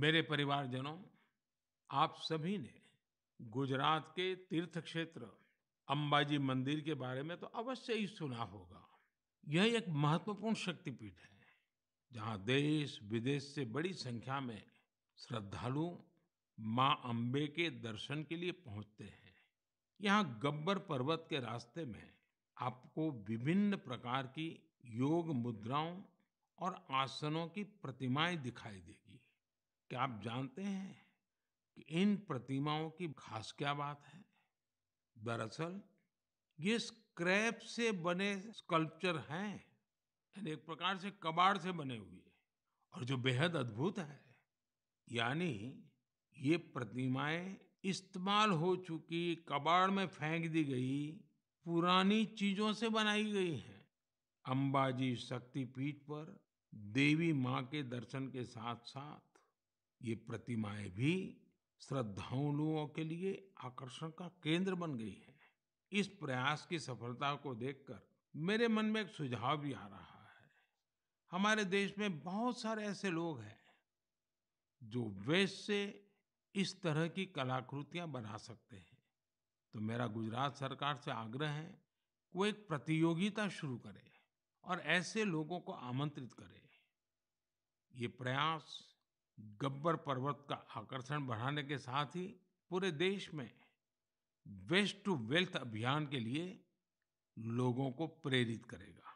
मेरे परिवारजनों आप सभी ने गुजरात के तीर्थ क्षेत्र अंबाजी मंदिर के बारे में तो अवश्य ही सुना होगा यह एक महत्वपूर्ण शक्तिपीठ है जहां देश विदेश से बड़ी संख्या में श्रद्धालु मां अंबे के दर्शन के लिए पहुंचते हैं यहां गब्बर पर्वत के रास्ते में आपको विभिन्न प्रकार की योग मुद्राओं और आसनों की प्रतिमाएं दिखाई देगी क्या आप जानते हैं कि इन प्रतिमाओं की खास क्या बात है दरअसल ये स्क्रैप से बने स्कल्पचर हैं यानी एक प्रकार से कबाड़ से बने हुए और जो बेहद अद्भुत है यानी ये प्रतिमाएं इस्तेमाल हो चुकी कबाड़ में फेंक दी गई पुरानी चीजों से बनाई गई हैं अंबाजी शक्तिपीठ पर देवी माँ के दर्शन के साथ साथ ये प्रतिमाएं भी श्रद्धालुओं के लिए आकर्षण का केंद्र बन गई हैं। इस प्रयास की सफलता को देखकर मेरे मन में एक सुझाव भी आ रहा है हमारे देश में बहुत सारे ऐसे लोग हैं जो वेस्ट से इस तरह की कलाकृतियां बना सकते हैं तो मेरा गुजरात सरकार से आग्रह है वो एक प्रतियोगिता शुरू करे और ऐसे लोगों को आमंत्रित करे ये प्रयास गब्बर पर्वत का आकर्षण बढ़ाने के साथ ही पूरे देश में वेस्ट टू वेल्थ अभियान के लिए लोगों को प्रेरित करेगा